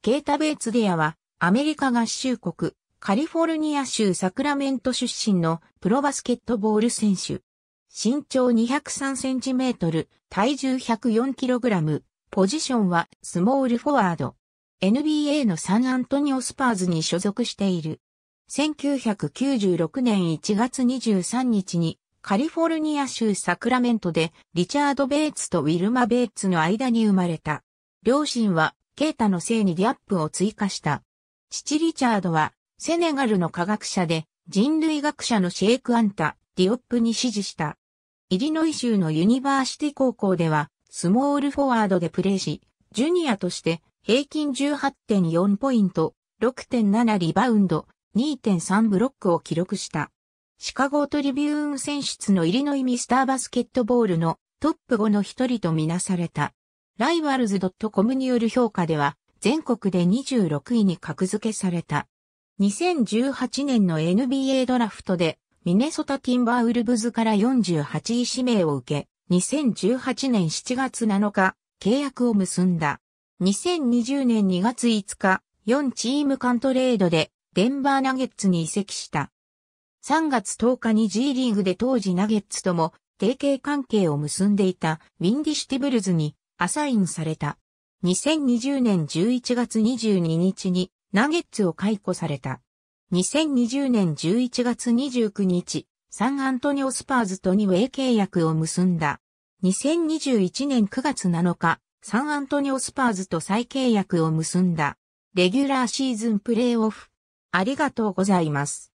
ケータ・ベイツディアは、アメリカ合衆国、カリフォルニア州サクラメント出身のプロバスケットボール選手。身長203センチメートル、体重104キログラム、ポジションはスモールフォワード。NBA のサンアントニオスパーズに所属している。1996年1月23日にカリフォルニア州サクラメントでリチャード・ベイツとウィルマ・ベイツの間に生まれた。両親はケータの姓にディアップを追加した。父リチャードは、セネガルの科学者で、人類学者のシェイク・アンタ、ディオップに指示した。イリノイ州のユニバーシティ高校では、スモールフォワードでプレーし、ジュニアとして平均18.4ポイント、6.7リバウンド、2.3ブロックを記録した。シカゴトリビューン選出のイリノイミスターバスケットボールのトップ5の一人とみなされた。ライバルズ .com による評価では、全国で26位に格付けされた。2018年の NBA ドラフトで、ミネソタ・ティンバーウルブズから48位指名を受け、2018年7月7日、契約を結んだ。2020年2月5日、4チーム間トレードで、デンバーナゲッツに移籍した。3月10日に G リーグで当時ナゲッツとも提携関係を結んでいたウィンディシュティブルズにアサインされた。2020年11月22日にナゲッツを解雇された。2020年11月29日、サンアントニオスパーズとニウェイ契約を結んだ。2021年9月7日、サンアントニオスパーズと再契約を結んだ。レギュラーシーズンプレイオフ。ありがとうございます。